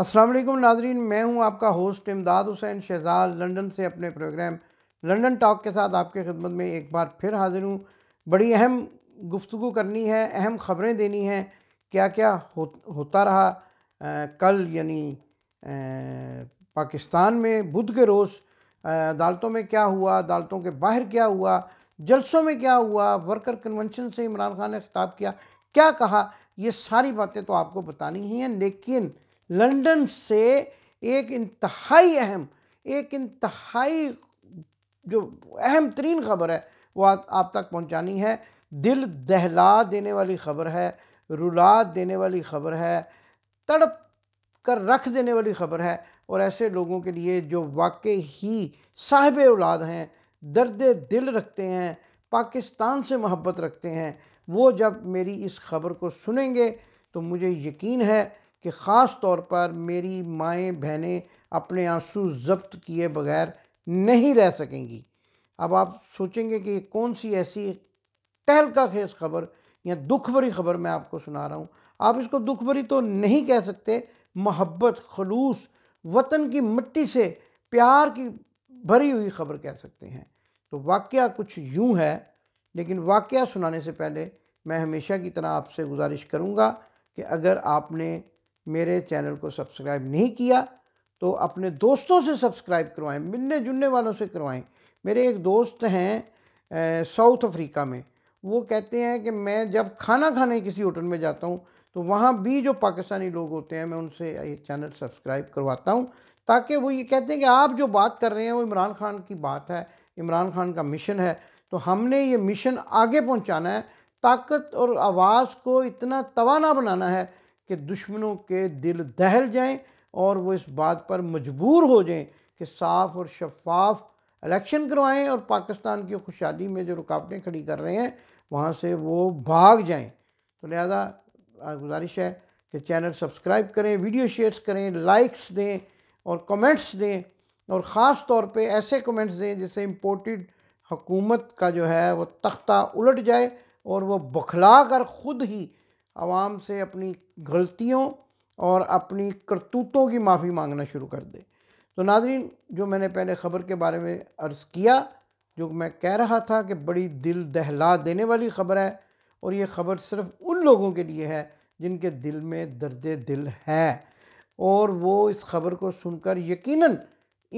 वालेकुम नाजरीन मैं हूं आपका होस्ट इमदाद हुसैन शहजाद लंदन से अपने प्रोग्राम लंदन टॉक के साथ आपके खिदमत में एक बार फिर हाजिर हूं बड़ी अहम गुफ्तु करनी है अहम ख़बरें देनी हैं क्या क्या हो, होता रहा आ, कल यानी पाकिस्तान में बुध के रोज़ अदालतों में क्या हुआ अदालतों के बाहर क्या हुआ जलसों में क्या हुआ वर्कर कन्वेंशन से इमरान खान ने खिताब किया क्या कहा ये सारी बातें तो आपको बतानी ही हैं लेकिन लंदन से एक इंतहाई अहम एक इंतहाई जो अहम तरीन ख़बर है वो आ, आप तक पहुंचानी है दिल दहला देने वाली ख़बर है रुला देने वाली ख़बर है तड़प कर रख देने वाली ख़बर है और ऐसे लोगों के लिए जो वाकई ही साहिब औलाद हैं दर्द दिल रखते हैं पाकिस्तान से मोहब्बत रखते हैं वो जब मेरी इस ख़बर को सुनेंगे तो मुझे यकीन है कि ख़ास तौर पर मेरी माएँ बहनें अपने आंसू ज़ब्त किए बगैर नहीं रह सकेंगी अब आप सोचेंगे कि कौन सी ऐसी तहलका खेस खबर या दुख भरी खबर मैं आपको सुना रहा हूँ आप इसको दुख भरी तो नहीं कह सकते मोहब्बत खलूस वतन की मिट्टी से प्यार की भरी हुई खबर कह सकते हैं तो वाक़ कुछ यूँ है लेकिन वाक़ सुनाने से पहले मैं हमेशा की तरह आपसे गुजारिश करूँगा कि अगर आपने मेरे चैनल को सब्सक्राइब नहीं किया तो अपने दोस्तों से सब्सक्राइब करवाएं मिलने जुलने वालों से करवाएं मेरे एक दोस्त हैं साउथ अफ्रीका में वो कहते हैं कि मैं जब खाना खाने किसी होटल में जाता हूँ तो वहाँ भी जो पाकिस्तानी लोग होते हैं मैं उनसे ये चैनल सब्सक्राइब करवाता हूँ ताकि वो ये कहते हैं कि आप जो बात कर रहे हैं वो इमरान खान की बात है इमरान खान का मिशन है तो हमने ये मिशन आगे पहुँचाना है ताकत और आवाज़ को इतना तवाना बनाना है कि दुश्मनों के दिल दहल जाएं और वो इस बात पर मजबूर हो जाएं कि साफ़ और शफाफ इलेक्शन करवाएं और पाकिस्तान की खुशहाली में जो रुकावटें खड़ी कर रहे हैं वहाँ से वो भाग जाएं तो लिहाजा गुजारिश है कि चैनल सब्सक्राइब करें वीडियो शेयर्स करें लाइक्स दें और कमेंट्स दें और ख़ास तौर पे ऐसे कमेंट्स दें जिससे इम्पोर्टेड हुकूमत का जो है वो तख्ता उलट जाए और वो बखला कर ख़ुद ही आवाम से अपनी गलतियों और अपनी करतूतों की माफ़ी मांगना शुरू कर दे तो नाजरीन जो मैंने पहले ख़बर के बारे में अर्ज़ किया जो मैं कह रहा था कि बड़ी दिल दहला देने वाली ख़बर है और ये ख़बर सिर्फ़ उन लोगों के लिए है जिनके दिल में दर्द दिल है और वो इस ख़बर को सुनकर यकीनन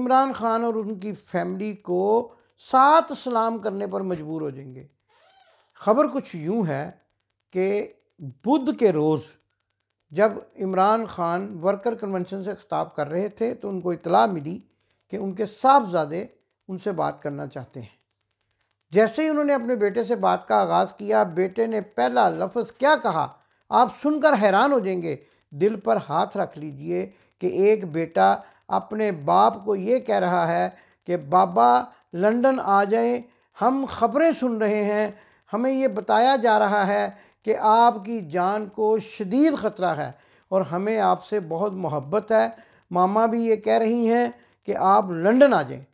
इमरान ख़ान और उनकी फैमिली को सात सलाम करने पर मजबूर हो जाएंगे ख़बर कुछ यूँ है कि बुध के रोज़ जब इमरान ख़ान वर्कर कन्वेंशन से खिताब कर रहे थे तो उनको इतला मिली कि उनके साहबजादे उनसे बात करना चाहते हैं जैसे ही उन्होंने अपने बेटे से बात का आगाज़ किया बेटे ने पहला लफ्ज़ क्या कहा आप सुनकर हैरान हो जाएंगे दिल पर हाथ रख लीजिए कि एक बेटा अपने बाप को ये कह रहा है कि बाबा लंदन आ जाएं हम ख़बरें सुन रहे हैं हमें ये बताया जा रहा है कि आपकी जान को शदीद ख़तरा है और हमें आपसे बहुत मोहब्बत है मामा भी ये कह रही हैं कि आप लंदन आ जाएं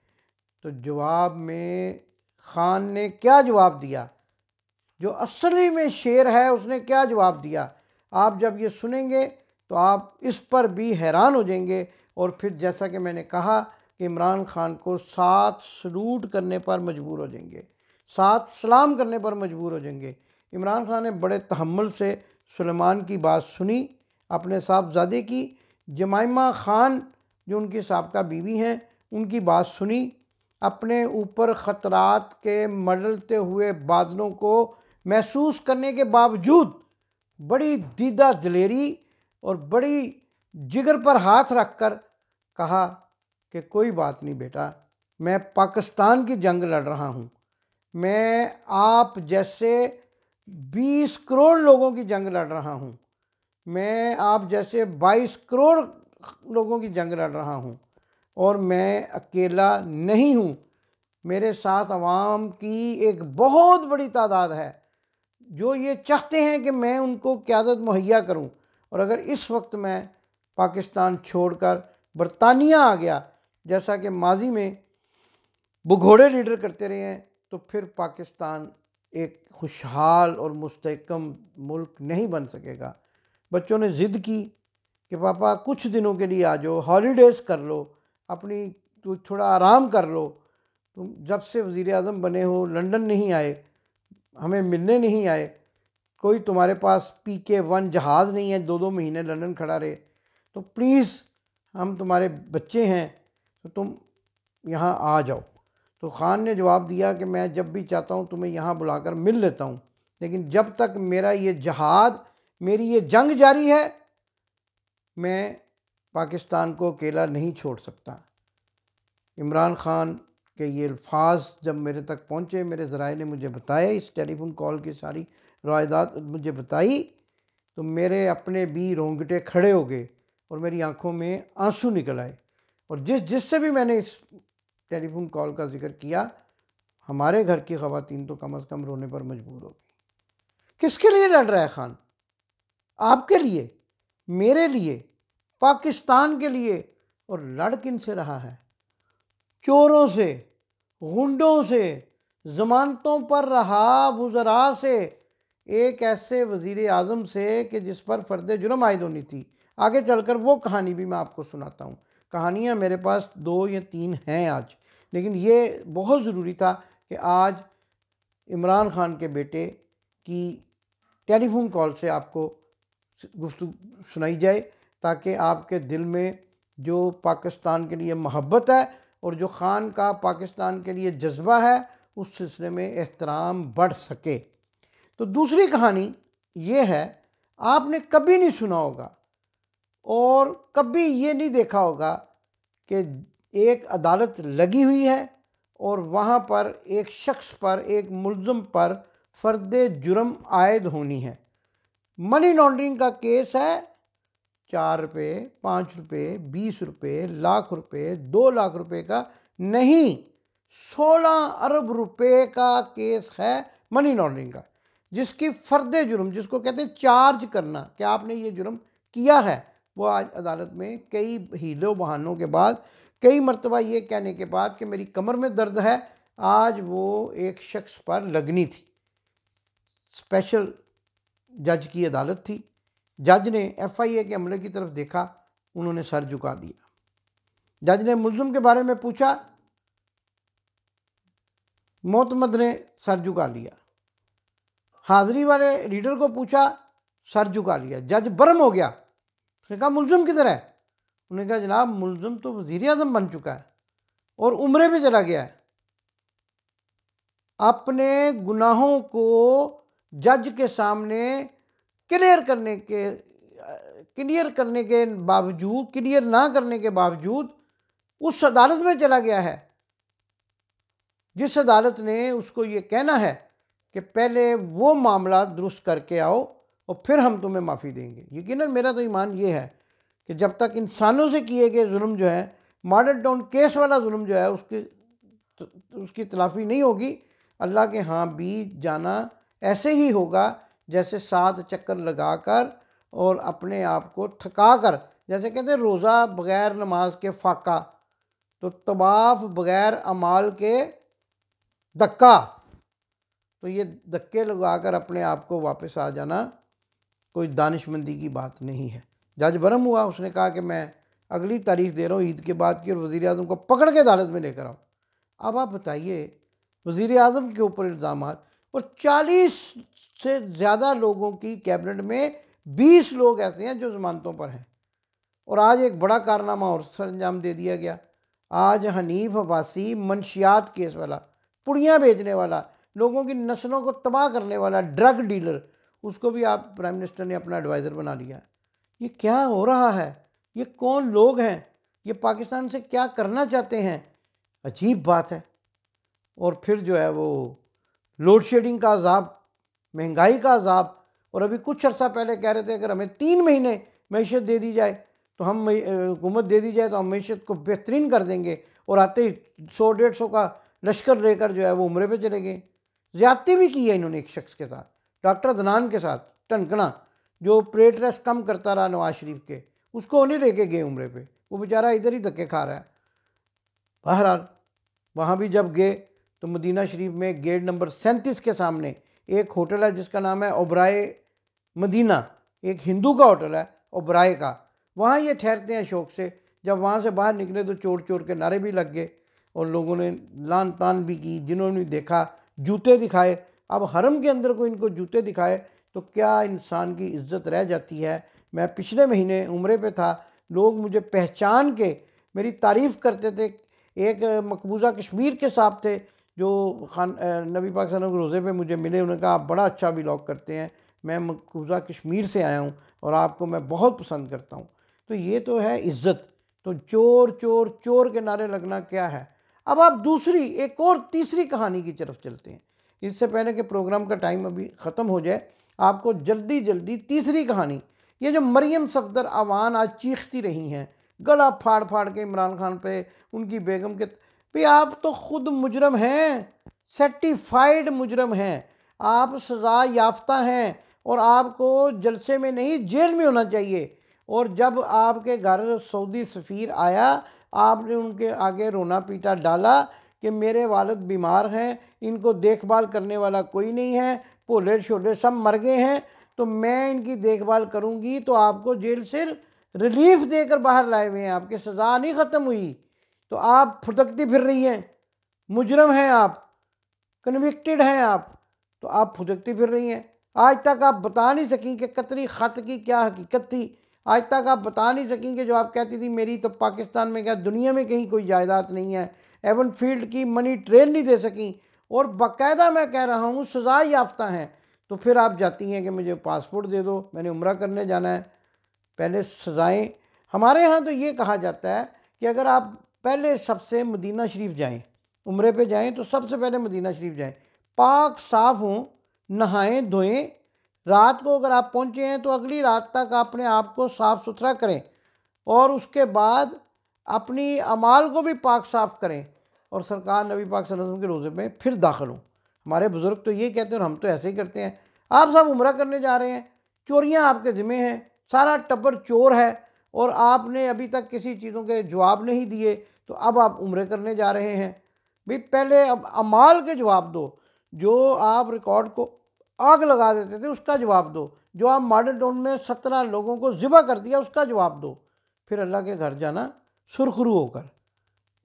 तो जवाब में ख़ान ने क्या जवाब दिया जो असली में शेर है उसने क्या जवाब दिया आप जब ये सुनेंगे तो आप इस पर भी हैरान हो जाएंगे और फिर जैसा कि मैंने कहा कि इमरान खान को साथ सलूट करने पर मजबूर हो जाएंगे साथ सलाम करने पर मजबूर हो जाएंगे इमरान खान ने बड़े तहमल से सुलेमान की बात सुनी अपने साहबजादे की जमाइमा ख़ान जो उनकी सबका बीवी हैं उनकी बात सुनी अपने ऊपर ख़तरात के मडलते हुए बादलों को महसूस करने के बावजूद बड़ी दीदा दिलेरी और बड़ी जिगर पर हाथ रख कर कहा कि कोई बात नहीं बेटा मैं पाकिस्तान की जंग लड़ रहा हूँ मैं आप जैसे बीस करोड़ लोगों की जंग लड़ रहा हूँ मैं आप जैसे बाईस करोड़ लोगों की जंग लड़ रहा हूँ और मैं अकेला नहीं हूँ मेरे साथ आवाम की एक बहुत बड़ी तादाद है जो ये चाहते हैं कि मैं उनको क्यादत मुहैया करूँ और अगर इस वक्त मैं पाकिस्तान छोड़कर बरतानिया आ गया जैसा कि माजी में भगोड़े लीडर करते रहे हैं तो फिर पाकिस्तान एक खुशहाल और मुस्तकम मुल्क नहीं बन सकेगा बच्चों ने ज़िद की कि पापा कुछ दिनों के लिए आ जाओ हॉलीडेज़ कर लो अपनी तो थोड़ा आराम कर लो तुम जब से वज़ी अजम बने हो लंदन नहीं आए हमें मिलने नहीं आए कोई तुम्हारे पास पी के वन जहाज़ नहीं है दो दो महीने लंदन खड़ा रहे तो प्लीज़ हम तुम्हारे बच्चे हैं तो तुम यहाँ आ जाओ तो ख़ान ने जवाब दिया कि मैं जब भी चाहता हूँ तुम्हें यहाँ बुलाकर मिल लेता हूँ लेकिन जब तक मेरा ये जहाद मेरी ये जंग जारी है मैं पाकिस्तान को अकेला नहीं छोड़ सकता इमरान ख़ान के ये अल्फाज जब मेरे तक पहुँचे मेरे ज़रा ने मुझे बताया इस टेलीफोन कॉल की सारी रायदाद मुझे बताई तो मेरे अपने भी रोंगटे खड़े हो गए और मेरी आंखों में आंसू निकल आए और जिस जिससे भी मैंने इस टेलीफोन कॉल का जिक्र किया हमारे घर की खातन तो कम अज़ कम रोने पर मजबूर हो गई किसके लिए लड़ रहा है ख़ान आपके लिए मेरे लिए पाकिस्तान के लिए और लड़ किन से रहा है चोरों से गुंडों से ज़मानतों पर रहा बुजरा से एक ऐसे वज़ी अजम से कि जिस पर फ़र्द जुर्म आयद होनी थी आगे चलकर वो कहानी भी मैं आपको सुनाता हूँ कहानियाँ मेरे पास दो या तीन हैं आज लेकिन ये बहुत ज़रूरी था कि आज इमरान ख़ान के बेटे की टेलीफोन कॉल से आपको गुफ्तु सुनाई जाए ताकि आपके दिल में जो पाकिस्तान के लिए मोहब्बत है और जो ख़ान का पाकिस्तान के लिए जज्बा है उस सिलसिले में एहतराम बढ़ सके तो दूसरी कहानी ये है आपने कभी नहीं सुना होगा और कभी ये नहीं देखा होगा कि एक अदालत लगी हुई है और वहाँ पर एक शख्स पर एक मुलम पर फर्द जुर्म आयद होनी है मनी लॉन्ड्रिंग का केस है चार रुपये पाँच रुपये बीस रुपये लाख रुपये दो लाख रुपये का नहीं सोलह अरब रुपये का केस है मनी लॉन्ड्रिंग का जिसकी फर्द जुर्म जिसको कहते हैं चार्ज करना कि आपने ये जुर्म किया है वो आज अदालत में कई हीलों बहानों के बाद कई मरतबा ये कहने के बाद कि मेरी कमर में दर्द है आज वो एक शख्स पर लगनी थी स्पेशल जज की अदालत थी जज ने एफ आई ए के हमले की तरफ देखा उन्होंने सर झुका दिया जज ने मुलजम के बारे में पूछा मोहतमद ने सर झुका लिया हाजिरी वाले रीडर को पूछा सर झुका लिया जज बर्म हो गया उसने कहा मुलजम किधर है उन्होंने कहा जनाब मुलजम तो वजीर अजम बन चुका है और उम्र में चला गया है अपने गुनाहों को जज के सामने क्लियर करने के क्लियर करने के बावजूद क्लियर ना करने के बावजूद उस अदालत में चला गया है जिस अदालत ने उसको ये कहना है कि पहले वो मामला दुरुस्त करके आओ और फिर हम तुम्हें माफ़ी देंगे यकीन मेरा तो ईमान ये है कि जब तक इंसानों से किए गए जुल्म जो है मॉडल डाउन केस वाला जुल्म जो है उसकी तो, उसकी तलाफ़ी नहीं होगी अल्लाह के हाँ बीत जाना ऐसे ही होगा जैसे सात चक्कर लगा कर और अपने आप को थका कर जैसे कहते हैं रोज़ा बग़ैर नमाज के फाका तो तबाफ बग़ैर अमाल के धक्का तो ये धक्के लगा कर अपने आप को वापस आ जाना कोई दानिशमंदी की बात नहीं है जज बरम हुआ उसने कहा कि मैं अगली तारीख दे रहा हूँ ईद के बाद की और वज़ी अजम को पकड़ के अदालत में लेकर आओ अब आप बताइए वज़ी अजम के ऊपर इल्ज़ाम और चालीस से ज़्यादा लोगों की कैबिनेट में बीस लोग ऐसे हैं जो जमानतों पर हैं और आज एक बड़ा कारनामा और सर अंजाम दे दिया गया आज हनीफ अबासी मनशियात केस वाला पुड़ियाँ बेचने वाला लोगों की नस्लों को तबाह करने वाला ड्रग डीलर उसको भी आप प्राइम मिनिस्टर ने अपना एडवाइज़र बना लिया ये क्या हो रहा है ये कौन लोग हैं ये पाकिस्तान से क्या करना चाहते हैं अजीब बात है और फिर जो है वो लोड शेडिंग का अजाब महंगाई का अजाब और अभी कुछ अर्सा पहले कह रहे थे अगर हमें तीन महीने मीशत दे दी जाए तो हम हुकूमत दे दी जाए तो हम मीशत को बेहतरीन कर देंगे और आते ही सौ डेढ़ सौ का लश्कर लेकर जो है वो उम्र पे चले गए ज़्यादती भी की है इन्होंने एक शख्स के साथ डॉक्टर दनान के साथ टनकना जो प्लेट रेस्ट कम करता रहा नवाज शरीफ के उसको उन्हें लेके गए उम्रे पे वो बेचारा इधर ही धक्के खा रहा है बहरहाल वहाँ भी जब गए तो मदीना शरीफ में गेट नंबर सैंतीस के सामने एक होटल है जिसका नाम है ओबराए मदीना एक हिंदू का होटल है ओबराए का वहाँ ये ठहरते हैं शौक से जब वहाँ से बाहर निकले तो चोर चोर के नारे भी लग गए और लोगों ने लान तान भी की जिन्होंने देखा जूते दिखाए अब हरम के अंदर को इनको जूते दिखाए तो क्या इंसान की इज्जत रह जाती है मैं पिछले महीने उम्र पे था लोग मुझे पहचान के मेरी तारीफ़ करते थे एक मकबूजा कश्मीर के साहब थे जो खान नबी पाक के रोज़े पे मुझे मिले उन्होंने कहा आप बड़ा अच्छा ब्लॉग करते हैं मैं मकबूजा कश्मीर से आया हूँ और आपको मैं बहुत पसंद करता हूँ तो ये तो है इज़्ज़त तो चोर चोर चोर के नारे लगना क्या है अब आप दूसरी एक और तीसरी कहानी की तरफ चलते हैं इससे पहले कि प्रोग्राम का टाइम अभी ख़त्म हो जाए आपको जल्दी जल्दी तीसरी कहानी ये जो मरियम सफदर आवान आज चीखती रही हैं गला फाड़ फाड़ के इमरान खान पे उनकी बेगम के भाई आप तो ख़ुद मुजरम हैं सर्टिफाइड मुजरम हैं आप सज़ा याफ्ता हैं और आपको जलसे में नहीं जेल में होना चाहिए और जब आपके घर सऊदी सफ़ीर आया आपने उनके आगे रोना पीटा डाला कि मेरे वालद बीमार हैं इनको देखभाल करने वाला कोई नहीं है भोले छोले सब मर गए हैं तो मैं इनकी देखभाल करूँगी तो आपको जेल से रिलीफ देकर बाहर लाए हुए हैं आपकी सज़ा नहीं ख़त्म हुई तो आप फुदकती फिर रही हैं मुजरम हैं आप कन्विक्टेड हैं आप तो आप फुदकती फिर रही हैं आज तक आप बता नहीं सकें कि कतरी ख़त की क्या हकीकत थी आज तक आप बता नहीं सकें कि जो आप कहती थी मेरी तो पाकिस्तान में क्या दुनिया में कहीं कोई जायदाद नहीं है एवन फील्ड की मनी ट्रेन नहीं दे सकी और बाकायदा मैं कह रहा हूँ सज़ा याफ्ता हैं तो फिर आप जाती हैं कि मुझे पासपोर्ट दे दो मैंने उम्र करने जाना है पहले सज़ाएँ हमारे यहाँ तो ये कहा जाता है कि अगर आप पहले सबसे मदीना शरीफ जाएँ उम्र पे जाएँ तो सबसे पहले मदीना शरीफ जाएँ पाक साफ़ हों नहाएं धोएं रात को अगर आप पहुँचे हैं तो अगली रात तक अपने आप को साफ़ सुथरा करें और उसके बाद अपनी अमाल को भी पाक साफ करें और सरकार नबी पाक वसल्लम के रोज़े में फिर दाखिल हूँ हमारे बुज़ुर्ग तो ये कहते हैं और हम तो ऐसे ही करते हैं आप सब उम्र करने जा रहे हैं चोरियाँ आपके ज़िम्मे हैं सारा टब्बर चोर है और आपने अभी तक किसी चीज़ों के जवाब नहीं दिए तो अब आप उम्र करने जा रहे हैं भाई पहले अब अमाल के जवाब दो जो आप रिकॉर्ड को आग लगा देते थे उसका जवाब दो जो आप मॉडल टाउन में सत्रह लोगों को ज़िबा कर दिया उसका जवाब दो फिर अल्लाह के घर जाना सुरखरू होकर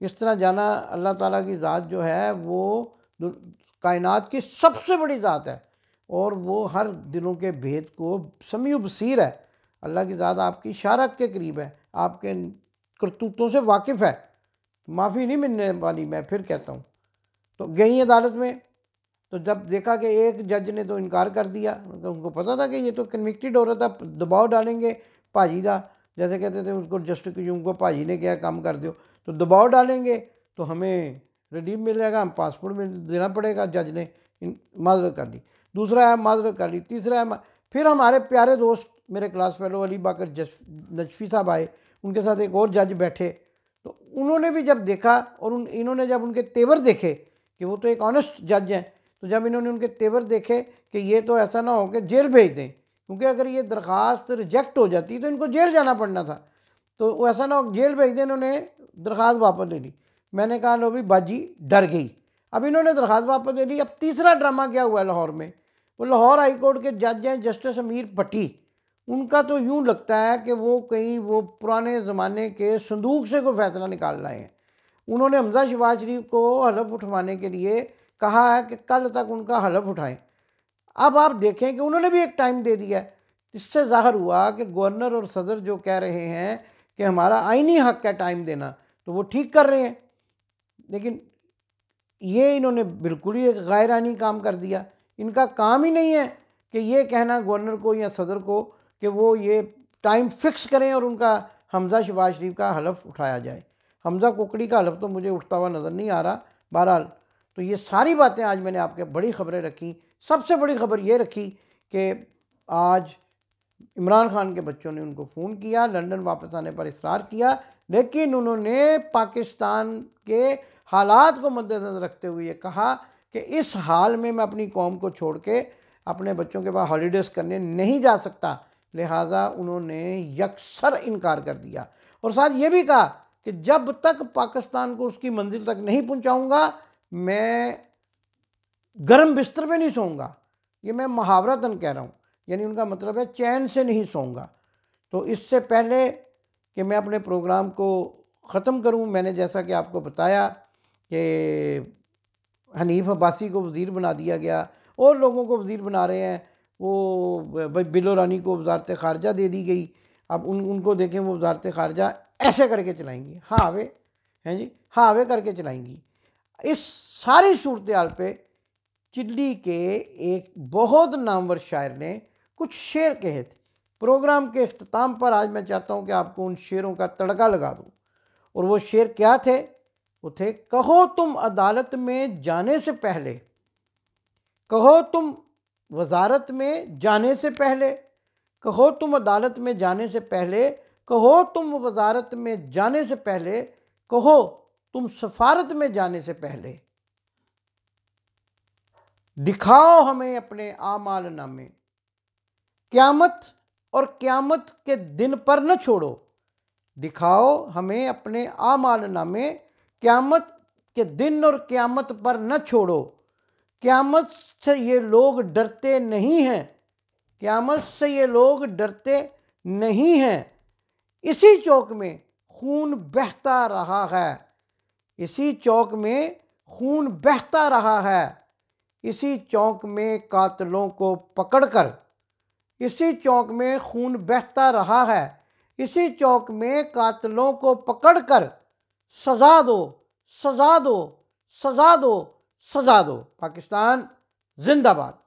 इस तरह जाना अल्लाह ताला की ज़ात जो है वो कायनात की सबसे बड़ी ज़ात है और वो हर दिलों के भेद को समय बसीर है अल्लाह की ज़ात आपकी शारक के करीब है आपके करतूतों से वाकिफ़ है माफ़ी नहीं मिलने वाली मैं फिर कहता हूँ तो गई अदालत में तो जब देखा कि एक जज ने तो इनकार कर दिया उनको पता था कि ये तो कन्विक्टेड हो रहा था दबाव डालेंगे भाजी का जैसे कहते थे उसको जस्ट क्यूम उनको भाजी ने क्या काम कर दो तो दबाव डालेंगे तो हमें रिलीफ मिलेगा हम पासपोर्ट में देना पड़ेगा जज ने माजरत कर ली दूसरा है माजरत कर ली तीसरा है फिर हमारे प्यारे दोस्त मेरे क्लास फेलो अली बाकर नजफी साहब आए उनके साथ एक और जज बैठे तो उन्होंने भी जब देखा और उन इन्होंने जब उनके तेवर देखे कि वो तो एक ऑनेस्ट जज हैं तो जब इन्होंने उनके तेवर देखे कि ये तो ऐसा ना हो कि जेल भेज दें क्योंकि अगर ये दरख्वास्त रिजेक्ट हो जाती तो इनको जेल जाना पड़ना था तो ऐसा ना जेल भेज दें इन्होंने दरख्वास्त वापस दे दी मैंने कहा लो भी बाजी डर गई अब इन्होंने दरख्वास्त वापस दे दी अब तीसरा ड्रामा क्या हुआ लाहौर में वो लाहौर हाई कोर्ट के जज हैं जस्टिस अमीर भट्टी उनका तो यूँ लगता है कि वो कहीं वो पुराने ज़माने के संदूक से कोई फैसला निकाल रहे हैं उन्होंने हमजा शिवाज शरीफ को हलफ उठवाने के लिए कहा है कि कल तक उनका हलफ उठाएं अब आप देखें कि उन्होंने भी एक टाइम दे दिया है इससे ज़ाहर हुआ कि गवर्नर और सदर जो कह रहे हैं कि हमारा आइनी हक है टाइम देना तो वो ठीक कर रहे हैं लेकिन ये इन्होंने बिल्कुल ही एक गैर काम कर दिया इनका काम ही नहीं है कि ये कहना गवर्नर को या सदर को कि वो ये टाइम फिक्स करें और उनका हमज़ा शबाज शरीफ का हलफ उठाया जाए हमज़ा कुकड़ी का हलफ तो मुझे उठता हुआ नज़र नहीं आ रहा बहरहाल तो ये सारी बातें आज मैंने आपके बड़ी खबरें रखी सबसे बड़ी खबर ये रखी कि आज इमरान खान के बच्चों ने उनको फ़ोन किया लंदन वापस आने पर इसरार किया लेकिन उन्होंने पाकिस्तान के हालात को मद्देनजर रखते हुए ये कहा कि इस हाल में मैं अपनी कौम को छोड़ के अपने बच्चों के पास हॉलीडेज़ करने नहीं जा सकता लिहाजा उन्होंने यकसर इनकार कर दिया और साथ ये भी कहा कि जब तक पाकिस्तान को उसकी मंजिल तक नहीं पहुँचाऊँगा मैं गर्म बिस्तर पे नहीं सोऊंगा ये मैं महावरतन कह रहा हूँ यानी उनका मतलब है चैन से नहीं सोऊंगा तो इससे पहले कि मैं अपने प्रोग्राम को ख़त्म करूँ मैंने जैसा कि आपको बताया कि हनीफ अब्बासी को वज़ीर बना दिया गया और लोगों को वज़ीर बना रहे हैं वो बिलो रानी को वजारत खारजा दे दी गई अब उन उनको देखें वो वजारत खारजा ऐसे करके चलाएंगी हाँ वे हैं जी हाँ वे करके चलाएंगी इस सारी सूरत हाल पर चिल्ली के एक बहुत नामवर शायर ने कुछ शेर कहे थे प्रोग्राम के अख्ताम पर आज मैं चाहता हूँ कि आपको उन शेरों का तड़का लगा दूँ और वो शेर क्या थे वो थे कहो तुम अदालत में जाने से पहले कहो तुम वजारत में जाने से पहले कहो तुम अदालत में जाने से पहले कहो तुम वजारत में जाने से पहले कहो तुम सफारत में जाने से पहले दिखाओ हमें अपने आमाल नामे क्यामत और क्यामत के दिन पर न छोड़ो दिखाओ हमें अपने आमाल नामे क्यामत के दिन और क्यामत पर न छोड़ो क्यामत से ये लोग डरते नहीं हैं क्यामत से ये लोग डरते नहीं हैं इसी चौक में खून बहता रहा है इसी चौक में खून बहता रहा है इसी चौक में कातलों को पकड़कर इसी चौक में खून बहता रहा है इसी चौक में कातलों को पकड़कर सजा दो सजा दो सजा दो सजा दो पाकिस्तान जिंदाबाद